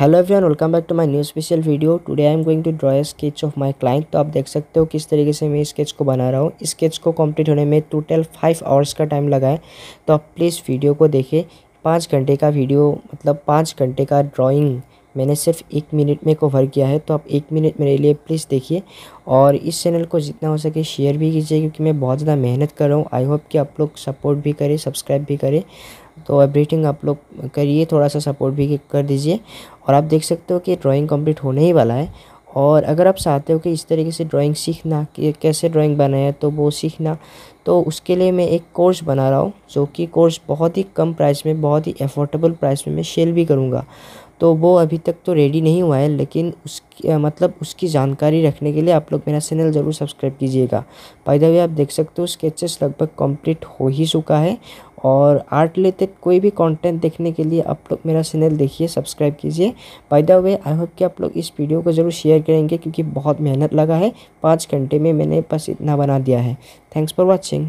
hello everyone welcome back to my new special video today I am going to draw sketch of my client तो आप देख सकते हो किस तरीके से मैं स्केच को बना रहा हूँ स्केच को कंप्लीट होने में टोटल फाइव आवर्स का टाइम लगा है तो आप प्लीज़ वीडियो को देखें पाँच घंटे का वीडियो मतलब पाँच घंटे का ड्राइंग मैंने सिर्फ एक मिनट में कवर किया है तो आप एक मिनट मेरे लिए प्लीज़ देखिए और इस चैनल को जितना हो सके शेयर भी कीजिए क्योंकि मैं बहुत ज़्यादा मेहनत कर रहा हूँ आई होप कि आप लोग सपोर्ट भी करें सब्सक्राइब भी करें तो एवरीथिंग आप लोग करिए थोड़ा सा सपोर्ट भी कर दीजिए और आप देख सकते हो कि ड्राइंग कंप्लीट होने ही वाला है और अगर आप चाहते हो कि इस तरीके से ड्राइंग सीखना कि कैसे ड्राइंग बनाए तो वो सीखना तो उसके लिए मैं एक कोर्स बना रहा हूँ जो कि कोर्स बहुत ही कम प्राइस में बहुत ही अफोर्डेबल प्राइस में मैं शेल भी करूँगा तो वो अभी तक तो रेडी नहीं हुआ है लेकिन उसकी मतलब उसकी जानकारी रखने के लिए आप लोग मेरा चैनल ज़रूर सब्सक्राइब कीजिएगा पैदा भी आप देख सकते हो स्केचेस लगभग कंप्लीट हो ही चुका है और आर्ट रिलेटेड कोई भी कंटेंट देखने के लिए आप लोग मेरा चैनल देखिए सब्सक्राइब कीजिए by the way I hope कि आप लोग इस वीडियो को ज़रूर शेयर करेंगे क्योंकि बहुत मेहनत लगा है पाँच घंटे में मैंने बस इतना बना दिया है थैंक्स फॉर वॉचिंग